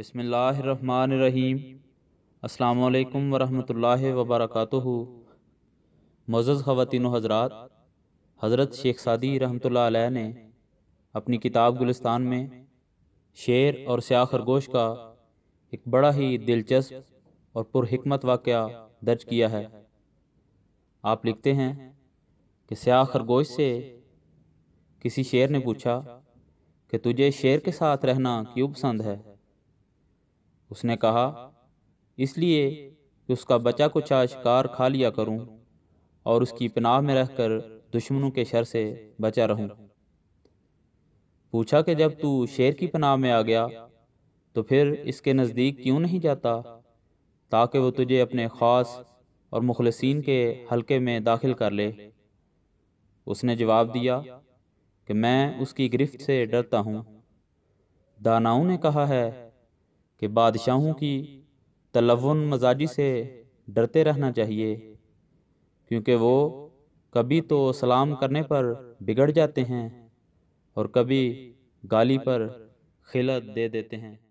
बसमीम अल्लाम वरहमल वबरक मज़ज़ ख़वान हजरात हज़रत शेख सादी रहमत ने अपनी किताब गुलिस्तान में शेर और स्याह खरगोश का एक बड़ा ही दिलचस्प और पुरहमत वाक़ दर्ज किया है आप लिखते हैं कि स्या खरगोश से किसी शेर ने पूछा कि तुझे शेर के साथ रहना क्यों पसंद है उसने कहा इसलिए कि उसका बचा कुचा शिकार खा लिया करूं और उसकी पनाह में रहकर दुश्मनों के शर से बचा रहूं। पूछा कि जब तू शेर की पनाह में आ गया तो फिर इसके नज़दीक क्यों नहीं जाता ताकि वो तुझे अपने ख़ास और मुखलसिन के हलके में दाखिल कर ले उसने जवाब दिया कि मैं उसकी गिरफ्त से डरता हूँ दानाओं ने कहा है कि बादशाहों की तलवन मजाजी से डरते रहना चाहिए क्योंकि वो कभी तो सलाम करने पर बिगड़ जाते हैं और कभी गाली पर खिलत दे देते हैं